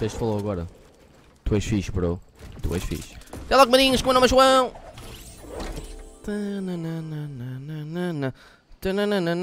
tens falou agora. Tu és fixe, bro. Tu és fixe. Até logo, marinhos, com é o nome é João. Tananana. Tananana.